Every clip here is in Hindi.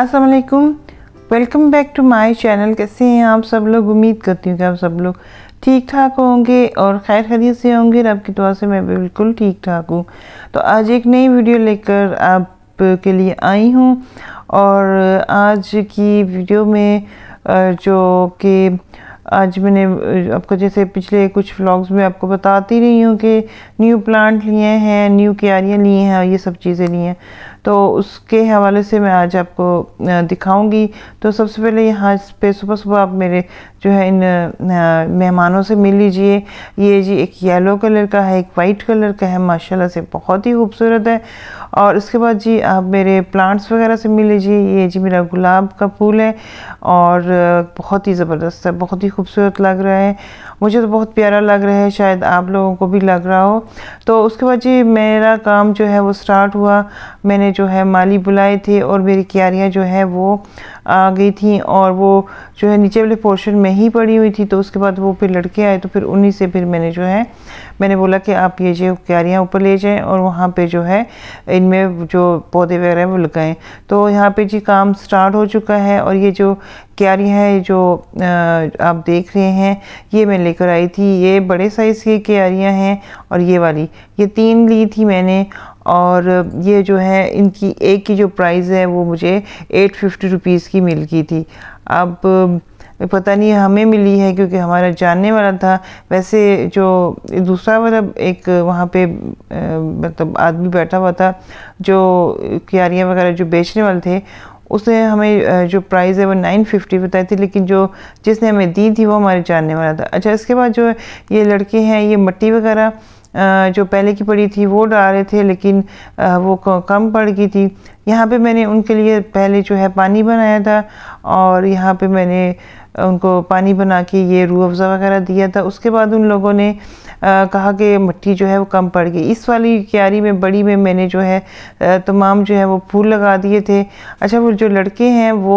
अस्सलाम welcome back to my channel कैसे हैं आप सब लोग उम्मीद करती हूँ कि आप सब लोग ठीक ठाक होंगे और खैर खरीद से होंगे रब की दुआ से मैं बिल्कुल ठीक ठाक हूँ तो आज एक नई वीडियो लेकर आप के लिए आई हूँ और आज की वीडियो में जो कि आज मैंने आपको जैसे पिछले कुछ व्लॉग्स में आपको बताती रही हूँ कि न्यू प्लांट लिए हैं न्यू क्यारियाँ लिए हैं ये सब चीज़ें ली हैं तो उसके हवाले से मैं आज आपको दिखाऊंगी तो सबसे पहले यहाँ पे सुबह सुबह आप मेरे जो है इन मेहमानों से मिल लीजिए ये जी एक येलो कलर का है एक वाइट कलर का है माशाल्लाह से बहुत ही खूबसूरत है और उसके बाद जी आप मेरे प्लांट्स वगैरह से मिल लीजिए ये जी मेरा गुलाब का फूल है और बहुत ही ज़बरदस्त है बहुत ही खूबसूरत लग रहा है मुझे तो बहुत प्यारा लग रहा है शायद आप लोगों को भी लग रहा हो तो उसके बाद जी मेरा काम जो है वो स्टार्ट हुआ मैंने जो है माली बुलाए थे और मेरी क्यारियाँ जो है वो आ गई थी और वो जो है नीचे वाले पोर्शन में ही पड़ी हुई थी तो उसके बाद वो फिर लड़के आए तो फिर उन्हीं से फिर मैंने जो है मैंने बोला कि आप ये जो क्यारियाँ ऊपर ले जाएँ और वहाँ पर जो है इनमें जो पौधे वगैरह वो लगाएँ तो यहाँ पर जी काम स्टार्ट हो चुका है और ये जो क्यारी है जो आप देख रहे हैं ये मैं लेकर आई थी ये बड़े साइज़ की क्यारियाँ हैं और ये वाली ये तीन ली थी मैंने और ये जो है इनकी एक की जो प्राइस है वो मुझे एट फिफ्टी रुपीज़ की मिल गई थी अब पता नहीं हमें मिली है क्योंकि हमारा जानने वाला था वैसे जो दूसरा वाला एक वहाँ पे मतलब आदमी बैठा हुआ था जो क्यारियाँ वगैरह जो बेचने वाले थे उसने हमें जो प्राइस है वो नाइन फिफ्टी बताई थी लेकिन जो जिसने हमें दी थी वो हमारे जानने वाला था अच्छा इसके बाद जो ये लड़के हैं ये मट्टी वगैरह जो पहले की पड़ी थी वो डाल रहे थे लेकिन वो कम पड़ गई थी यहाँ पे मैंने उनके लिए पहले जो है पानी बनाया था और यहाँ पे मैंने उनको पानी बना के ये रूह अफ़ज़ा वगैरह दिया था उसके बाद उन लोगों ने कहा कि मिट्टी जो है वो कम पड़ गई इस वाली क्यारी में बड़ी में मैंने जो है तमाम जो है वो फूल लगा दिए थे अच्छा वो जो लड़के हैं वो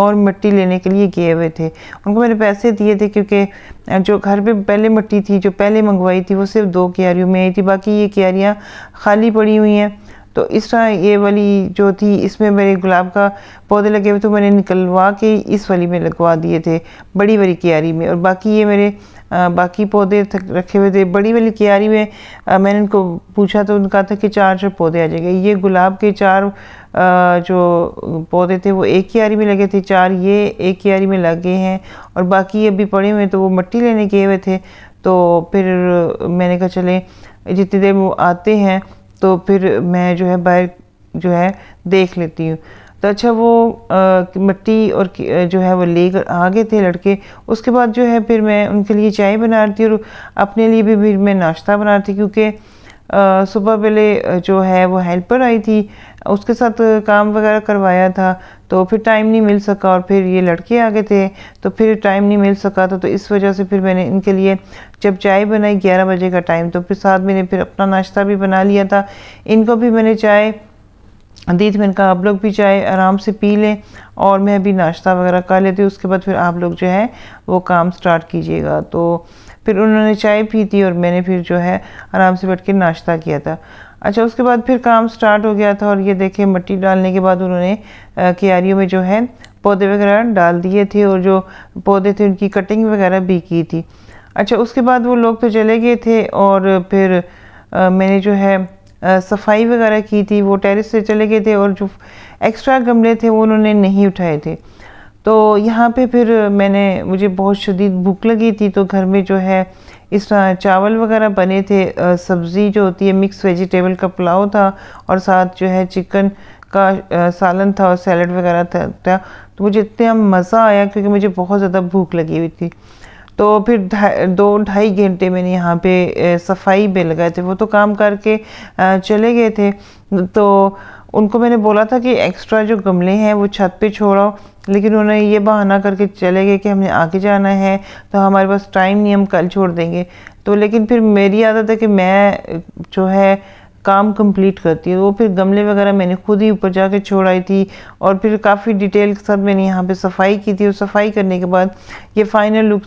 और मिट्टी लेने के लिए गए हुए थे उनको मैंने पैसे दिए थे क्योंकि जो घर पे पहले मिट्टी थी जो पहले मंगवाई थी वो सिर्फ दो क्यारियों में आई थी बाकी ये क्यारियाँ खाली पड़ी हुई हैं तो इस तरह ये वाली जो थी इसमें मेरे गुलाब का पौधे लगे हुए तो मैंने निकलवा के इस वाली में लगवा दिए थे बड़ी बड़ी क्यारी में और बाकी ये मेरे बाकी पौधे रखे हुए थे बड़ी वाली क्यारी में मैंने उनको पूछा तो उनका था कि चार चार पौधे आ जाएंगे ये गुलाब के चार जो पौधे थे वो एक क्यारी में लगे थे चार ये एक क्यारी में लगे हैं और बाकी अभी पड़े हुए तो वो मट्टी लेने गए हुए थे तो फिर मैंने कहा चले जितनी देर वो आते हैं तो फिर मैं जो है बाहर जो है देख लेती हूँ तो अच्छा वो आ, मिट्टी और जो है वो लेकर आ गए थे लड़के उसके बाद जो है फिर मैं उनके लिए चाय बना रही थी और अपने लिए भी फिर मैं नाश्ता बना रही थी क्योंकि सुबह पहले जो है वो हेल्पर आई थी उसके साथ काम वगैरह करवाया था तो फिर टाइम नहीं मिल सका और फिर ये लड़के आ गए थे तो फिर टाइम नहीं मिल सका था तो इस वजह से फिर मैंने इनके लिए जब चाय बनाई ग्यारह बजे का टाइम तो फिर साथ मैंने फिर अपना नाश्ता भी बना लिया था इनको भी मैंने चाय दीद मैंने कहा आप लोग भी चाय आराम से पी लें और मैं अभी नाश्ता वगैरह कर लेती हूँ उसके बाद फिर आप लोग जो है वो काम स्टार्ट कीजिएगा तो फिर उन्होंने चाय पी थी और मैंने फिर जो है आराम से बैठ के नाश्ता किया था अच्छा उसके बाद फिर काम स्टार्ट हो गया था और ये देखे मट्टी डालने के बाद उन्होंने क्यारियों में जो है पौधे वगैरह डाल दिए थे और जो पौधे थे उनकी कटिंग वगैरह भी की थी अच्छा उसके बाद वो लोग तो चले गए थे और फिर आ, मैंने जो है सफाई वगैरह की थी वो टेरेस से चले गए थे और जो एक्स्ट्रा गमले थे वो उन्होंने नहीं उठाए थे तो यहाँ पे फिर मैंने मुझे बहुत शदीद भूख लगी थी तो घर में जो है इस तरह चावल वगैरह बने थे सब्ज़ी जो होती है मिक्स वेजिटेबल का पुलाव था और साथ जो है चिकन का सालन था और सैलड वगैरह था तो मुझे इतना मज़ा आया क्योंकि मुझे बहुत ज़्यादा भूख लगी हुई थी तो फिर ढाई दो ढाई घंटे मैंने यहाँ पे सफाई पे लगाए थे वो तो काम करके चले गए थे तो उनको मैंने बोला था कि एक्स्ट्रा जो गमले हैं वो छत पे छोड़ो लेकिन उन्होंने ये बहाना करके चले गए कि हमने आगे जाना है तो हमारे पास टाइम नहीं हम कल छोड़ देंगे तो लेकिन फिर मेरी आदत है कि मैं जो है काम कंप्लीट करती है वो फिर गमले वगैरह मैंने खुद ही ऊपर जाके छोड़ आई थी और फिर काफ़ी डिटेल के साथ मैंने यहाँ पे सफाई की थी और सफाई करने के बाद ये फाइनल लुक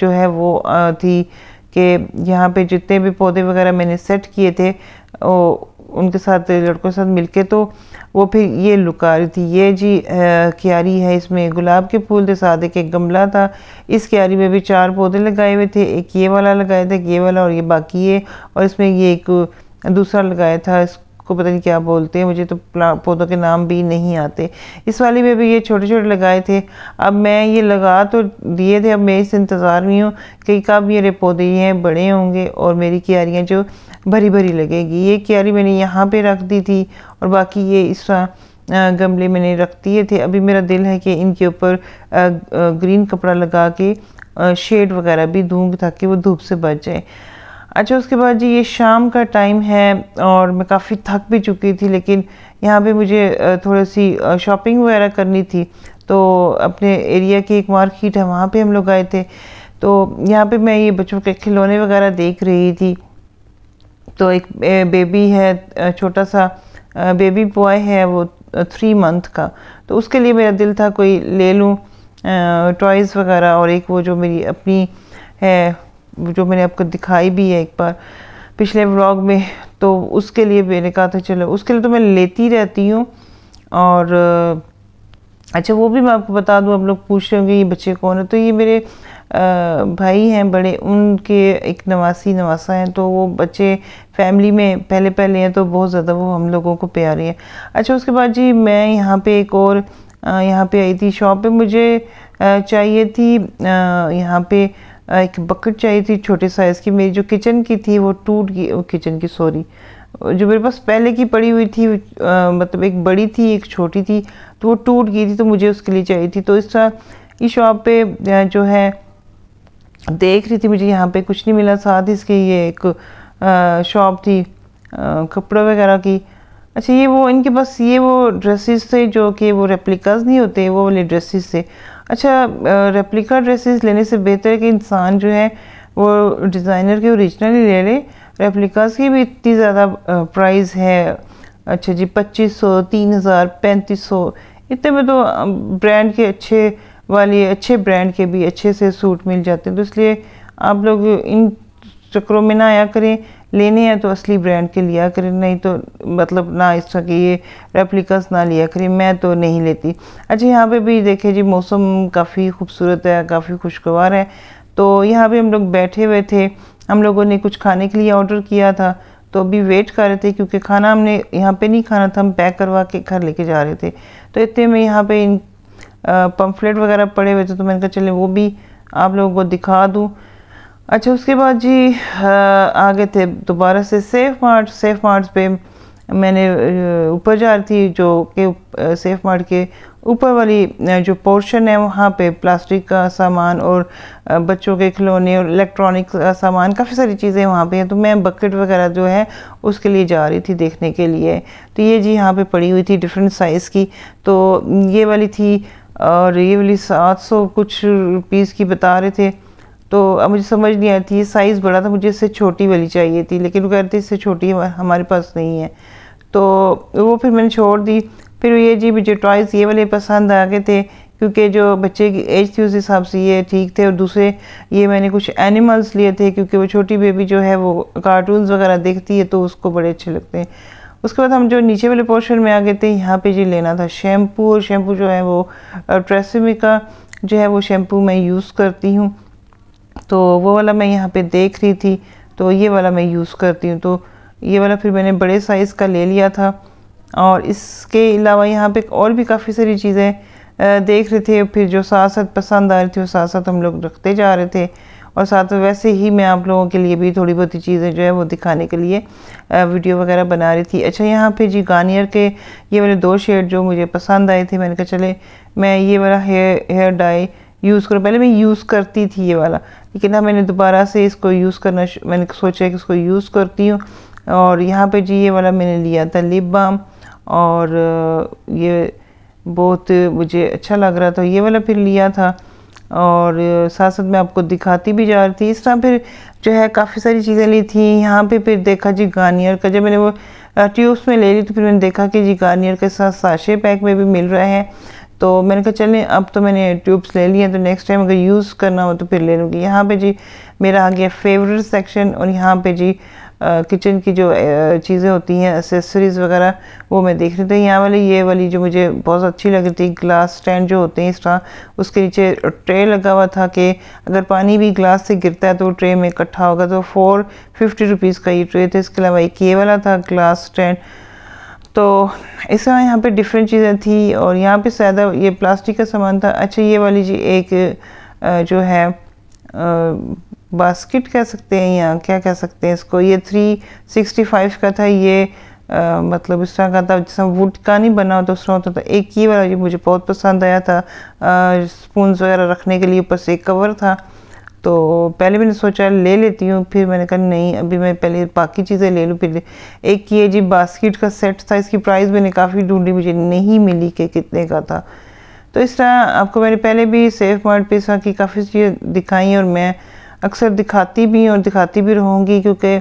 जो है वो थी कि यहाँ पे जितने भी पौधे वगैरह मैंने सेट किए थे उनके साथ लड़कों के साथ मिलके तो वो फिर ये लुक आ रही थी ये जी क्यारी है इसमें गुलाब के फूल के साथ एक एक गमला था इस क्यारी में भी चार पौधे लगाए हुए थे एक ये वाला लगाया था ये वाला और ये बाकी ये और इसमें ये एक दूसरा लगाया था इसको पता नहीं क्या बोलते हैं मुझे तो पौधों के नाम भी नहीं आते इस वाले में भी ये छोटे छोटे लगाए थे अब मैं ये लगा तो दिए थे अब मैं इस इंतज़ार में हूँ कि कब मेरे पौधे हैं बड़े होंगे और मेरी क्यारियाँ जो भरी भरी लगेगी ये क्यारी मैंने यहाँ पर रख दी थी और बाकी ये इस गमले मैंने रख दिए थे अभी मेरा दिल है कि इनके ऊपर ग्रीन कपड़ा लगा के शेड वगैरह भी दूँगी ताकि वो धूप से बच जाए अच्छा उसके बाद जी ये शाम का टाइम है और मैं काफ़ी थक भी चुकी थी लेकिन यहाँ पे मुझे थोड़ी सी शॉपिंग वगैरह करनी थी तो अपने एरिया की एक मार्केट है वहाँ पे हम लोग आए थे तो यहाँ पे मैं ये बच्चों के खिलौने वगैरह देख रही थी तो एक बेबी है छोटा सा बेबी बॉय है वो थ्री मंथ का तो उसके लिए मेरा दिल था कोई ले लूँ टॉयज़ वगैरह और एक वो जो मेरी अपनी है जो मैंने आपको दिखाई भी है एक बार पिछले व्लॉग में तो उसके लिए मैंने कहा था चलो उसके लिए तो मैं लेती रहती हूँ और अच्छा वो भी मैं आपको बता दूँ आप लोग पूछ रहे होंगे ये बच्चे कौन है तो ये मेरे भाई हैं बड़े उनके एक नवासी नवासा हैं तो वो बच्चे फैमिली में पहले पहले हैं तो बहुत ज़्यादा वो हम लोगों को प्यारे हैं अच्छा उसके बाद जी मैं यहाँ पे एक और यहाँ पे आई थी शॉप पे मुझे चाहिए थी यहाँ पे एक बकेट चाहिए थी छोटे साइज़ की मेरी जो किचन की थी वो टूट गई किचन की सॉरी जो मेरे पास पहले की पड़ी हुई थी आ, मतलब एक बड़ी थी एक छोटी थी तो वो टूट गई थी तो मुझे उसके लिए चाहिए थी तो इस तरह इस शॉप पे जो है देख रही थी मुझे यहाँ पे कुछ नहीं मिला साथ इसके ये एक शॉप थी कपड़ों वगैरह की अच्छा ये वो इनके पास ये वो ड्रेसेस थे जो कि वो रेप्लिकाज नहीं होते वो वाले ड्रेसेस थे अच्छा रेप्लिका ड्रेसेस लेने से बेहतर है कि इंसान जो है वो डिज़ाइनर के ओरिजिनल ही ले ले रेप्लिकास की भी इतनी ज़्यादा प्राइस है अच्छा जी पच्चीस सौ तीन हज़ार पैंतीस सौ इतने में तो ब्रांड के अच्छे वाले अच्छे ब्रांड के भी अच्छे से सूट मिल जाते हैं तो इसलिए आप लोग इन चक्रों में ना आया करें लेने हैं तो असली ब्रांड के लिया करें नहीं तो मतलब ना इस तरह के ये रेप्लिकस ना लिया करें मैं तो नहीं लेती अच्छा यहाँ पे भी देखें जी मौसम काफ़ी खूबसूरत है काफ़ी खुशगवार है तो यहाँ पे हम लोग बैठे हुए थे हम लोगों ने कुछ खाने के लिए ऑर्डर किया था तो अभी वेट कर रहे थे क्योंकि खाना हमने यहाँ पर नहीं खाना था हम पैक करवा के घर लेके जा रहे थे तो इतने में यहाँ पर इन पम्फलेट वगैरह पड़े हुए थे तो मैंने कहा चले वो भी आप लोगों को दिखा दूँ अच्छा उसके बाद जी आ गए थे दोबारा से सेफ मार्ट सेफ मार्ट पे मैंने ऊपर जा रही थी जो के सेफ मार्ट के ऊपर वाली जो पोर्शन है वहाँ पे प्लास्टिक का सामान और बच्चों के खिलौने और इलेक्ट्रॉनिक सामान काफ़ी सारी चीज़ें वहाँ पे हैं तो मैं बकेट वगैरह जो है उसके लिए जा रही थी देखने के लिए तो ये जी यहाँ पे पड़ी हुई थी डिफरेंट साइज़ की तो ये वाली थी और ये वाली सात सौ कुछ रुपीज़ की बता रहे थे तो मुझे समझ नहीं आती ये साइज़ बड़ा था मुझे इससे छोटी वाली चाहिए थी लेकिन वो कहते इससे छोटी हमारे पास नहीं है तो वो फिर मैंने छोड़ दी फिर ये जी मुझे टॉयज़ ये वाले पसंद आ गए थे क्योंकि जो बच्चे की एज थी उस हिसाब से ये ठीक थे और दूसरे ये मैंने कुछ एनिमल्स लिए थे क्योंकि वो छोटी बेबी जो है वो कार्टून वगैरह देखती है तो उसको बड़े अच्छे लगते हैं उसके बाद हम जो नीचे वाले पोर्शन में आ गए थे यहाँ पे जी लेना था शैम्पू और शैम्पू जो है वो ट्रेसिमी का जो है वो शैम्पू मैं यूज़ करती हूँ तो वो वाला मैं यहाँ पे देख रही थी तो ये वाला मैं यूज़ करती हूँ तो ये वाला फिर मैंने बड़े साइज़ का ले लिया था और इसके अलावा यहाँ पे और भी काफ़ी सारी चीज़ें देख रहे थे फिर जो साथ साथ पसंद आ रही थी वो साथ साथ हम लोग रखते जा रहे थे और साथ वैसे ही मैं आप लोगों के लिए भी थोड़ी बहुत चीज़ें जो है वो दिखाने के लिए वीडियो वगैरह बना रही थी अच्छा यहाँ पे जी गार्नियर के ये वाले दो शेड जो मुझे पसंद आए थे मैंने कहा चले मैं ये वाला हेयर हेयर डाई यूज़ करूँ पहले मैं यूज़ करती थी ये वाला लेकिन अब मैंने दोबारा से इसको यूज़ करना मैंने सोचा कि इसको यूज़ करती हूँ और यहाँ पे जी ये वाला मैंने लिया था लिप बाम और ये बहुत मुझे अच्छा लग रहा था ये वाला फिर लिया था और साथ साथ मैं आपको दिखाती भी जा रही थी इस तरह फिर जो है काफ़ी सारी चीज़ें ली थी यहाँ पे फिर देखा जी गार्नियर का जब मैंने वो ट्यूब्स में ले ली तो फिर मैंने देखा कि जी गार्नियर के साथ साशे पैक में भी मिल रहा है तो मैंने कहा चलें अब तो मैंने ट्यूब्स ले लिए हैं तो नेक्स्ट टाइम अगर यूज़ करना हो तो फिर ले लूँगी यहाँ पे जी मेरा आ गया फेवरेट सेक्शन और यहाँ पे जी किचन की जो चीज़ें होती हैं एसेसरीज़ वगैरह वो मैं देख रही थी यहाँ वाली ये वाली जो मुझे बहुत अच्छी लग रही थी ग्लास स्टैंड जो होते हैं इस तरह उसके नीचे ट्रे लगा हुआ था कि अगर पानी भी ग्लास से गिरता है तो ट्रे में इकट्ठा होगा तो फोर फिफ्टी रुपीज़ का ये ट्रे था इसके अलावा एक ये वाला था ग्लास स्टैंड तो इस तरह यहाँ पर डिफरेंट चीज़ें थी और यहाँ पर ज़्यादा ये प्लास्टिक का सामान था अच्छा ये वाली जी एक जो है बास्केट कह सकते हैं या क्या कह सकते हैं इसको ये थ्री सिक्सटी फाइव का था ये आ, मतलब इस तरह का था जिसमें वुड का नहीं बना होता तो उस तरह होता था एक ये वाला जो मुझे बहुत पसंद आया था स्पून वगैरह रखने के लिए ऊपर से एक कवर था तो पहले मैंने सोचा ले लेती हूँ फिर मैंने कहा नहीं अभी मैं पहले बाकी चीज़ें ले लूँ फिर एक ये जी बास्केट का सेट था इसकी प्राइस मैंने काफ़ी ढूंढी मुझे नहीं मिली कि कितने का था तो इस तरह आपको मैंने पहले भी सेफ मार्ट पे की काफ़ी चीज़ें दिखाई और मैं अक्सर दिखाती भी और दिखाती भी रहूँगी क्योंकि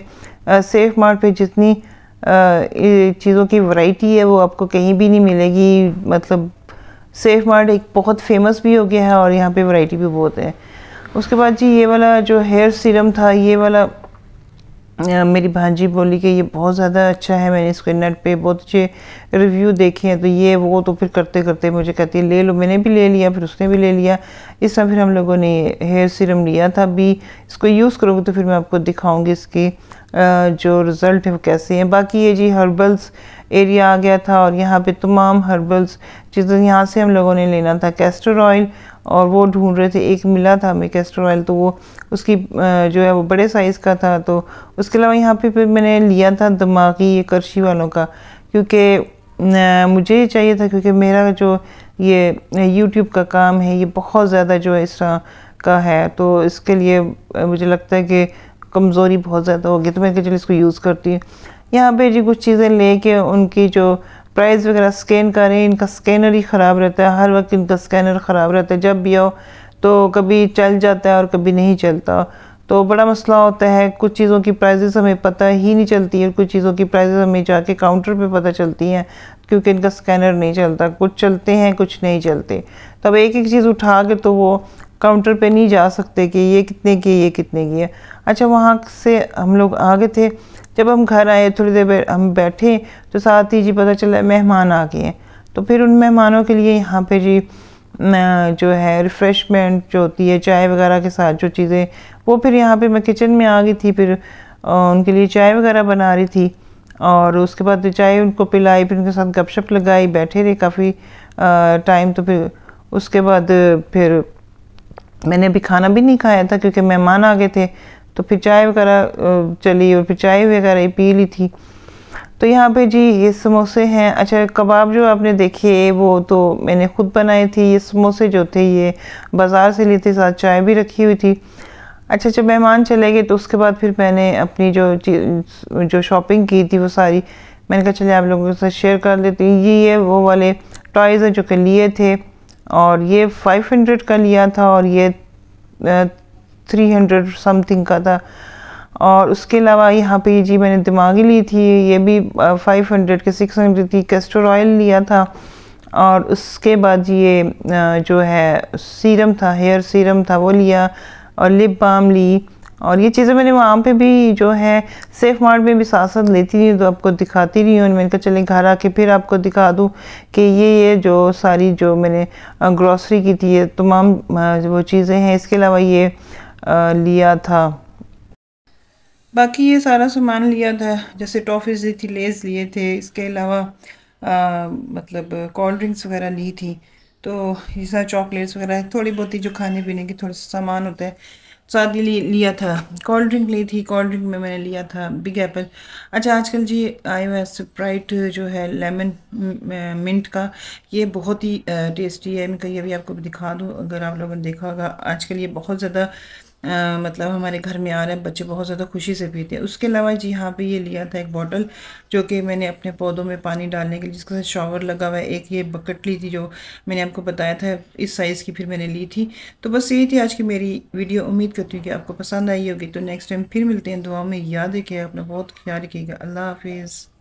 सेफ मार्ट पे जितनी चीज़ों की वैरायटी है वो आपको कहीं भी नहीं मिलेगी मतलब सेफ मार्ट एक बहुत फेमस भी हो गया है और यहाँ पे वैरायटी भी बहुत है उसके बाद जी ये वाला जो हेयर सीरम था ये वाला मेरी भांजी बोली कि ये बहुत ज़्यादा अच्छा है मैंने इसको नेट पे बहुत अच्छे रिव्यू देखे हैं तो ये वो तो फिर करते करते मुझे कहती है ले लो मैंने भी ले लिया फिर उसने भी ले लिया इस तरह फिर हम लोगों ने हेयर सीरम लिया था भी इसको यूज़ करोगे तो फिर मैं आपको दिखाऊंगी इसकी जो रिज़ल्ट है वो कैसे हैं बाकी ये जी हर्बल्स एरिया आ गया था और यहाँ पे तमाम हर्बल्स चीज़ें यहाँ से हम लोगों ने लेना था कैस्टर ऑयल और वो ढूंढ रहे थे एक मिला था हमें कैस्टर ऑयल तो वो उसकी जो है वो बड़े साइज़ का था तो उसके अलावा यहाँ पे फिर मैंने लिया था दिमागी ये करशी वालों का क्योंकि मुझे ये चाहिए था क्योंकि मेरा जो ये यूट्यूब का काम है ये बहुत ज़्यादा जो है इस तरह का है तो इसके लिए मुझे लगता है कि कमज़ोरी बहुत ज़्यादा होगी तो मैं कहा इसको यूज़ करती हूँ यहाँ पे जी कुछ चीज़ें लेके उनकी जो प्राइस वगैरह स्कैन करें इनका स्कैनर ही ख़राब रहता है हर वक्त इनका स्कैनर ख़राब रहता है जब भी आओ तो कभी चल जाता है और कभी नहीं चलता तो बड़ा मसला होता है कुछ चीज़ों की प्राइजेस हमें पता ही नहीं चलती है कुछ चीज़ों की प्राइजेस हमें जाके काउंटर पे पता चलती हैं क्योंकि इनका स्कैनर नहीं चलता कुछ चलते हैं कुछ नहीं चलते तब एक एक चीज़ उठा के तो वो काउंटर पे नहीं जा सकते कि ये कितने की ये कितने की है अच्छा वहाँ से हम लोग आगे थे जब हम घर आए थोड़ी देर हम बैठे तो साथ ही जी पता चला मेहमान आ गए हैं तो फिर उन मेहमानों के लिए यहाँ पे जी जो है रिफ़्रेशमेंट जो होती है चाय वगैरह के साथ जो चीज़ें वो फिर यहाँ पे मैं किचन में आ गई थी फिर उनके लिए चाय वगैरह बना रही थी और उसके बाद चाय उनको पिलाई फिर उनके साथ गपशप लगाई बैठे रहे काफ़ी टाइम तो फिर उसके बाद फिर मैंने अभी खाना भी नहीं खाया था क्योंकि मेहमान आ गए थे तो फिर चाय वगैरह चली और फिर चाय वगैरह पी ली थी तो यहाँ पे जी ये समोसे हैं अच्छा कबाब जो आपने देखे वो तो मैंने ख़ुद बनाए थे ये समोसे जो थे ये बाज़ार से लिए थे साथ चाय भी रखी हुई थी अच्छा जब मेहमान चले गए तो उसके बाद फिर मैंने अपनी जो जो शॉपिंग की थी वो सारी मैंने कहा चले आप लोगों के साथ शेयर कर लेते हैं ये ये वो वाले टॉयज़ जो कि लिए थे और ये 500 का लिया था और ये थ्री हंड्रेड समथिंग का था और उसके अलावा यहाँ पे जी मैंने दिमागी ली थी ये भी फाइव हंड्रेड के सिक्स हंड्रेड थी कैस्टर ऑयल लिया था और उसके बाद ये जो है सीरम था हेयर सीरम था वो लिया और लिप बाम ली और ये चीज़ें मैंने वहाँ पे भी जो है सेफ मार्ट में भी साथ साथ लेती रही तो आपको दिखाती रही हूँ मैंने कहा चले घर आके फिर आपको दिखा दूँ कि ये ये जो सारी जो मैंने ग्रॉसरी की थी ये तमाम वो चीज़ें हैं इसके अलावा ये लिया था बाकी ये सारा सामान लिया था जैसे टॉफ़ीज ली थी लेस लिए थे इसके अलावा मतलब कोल्ड ड्रिंक्स वगैरह ली थी तो ये सारा चॉकलेट्स वगैरह थोड़ी बहुत ही जो खाने पीने के थोड़े सामान होता है साथ ही लिया था कोल्ड ड्रिंक ली थी कोल्ड ड्रिंक में मैंने लिया था बिग एप्पल अच्छा आजकल जी आई हुआ स्प्राइट जो है लेमन मिंट का ये बहुत ही टेस्टी है मैं कहीं अभी आपको दिखा दूँ अगर आप लोगों ने देखा होगा आजकल ये बहुत ज़्यादा आ, मतलब हमारे घर में आ रहे हैं बच्चे बहुत ज़्यादा खुशी से पीते हैं उसके अलावा जी यहाँ पे ये लिया था एक बॉटल जो कि मैंने अपने पौधों में पानी डालने के लिए जिसके साथ शॉवर लगा हुआ है एक ये बकेट ली थी जो मैंने आपको बताया था इस साइज़ की फिर मैंने ली थी तो बस यही थी आज की मेरी वीडियो उम्मीद करती हूँ कि आपको पसंद आई होगी तो नेक्स्ट टाइम फिर मिलते हैं दुआ में याद रखिएगा अपना बहुत ख्याल रखिएगा अल्लाह हाफिज़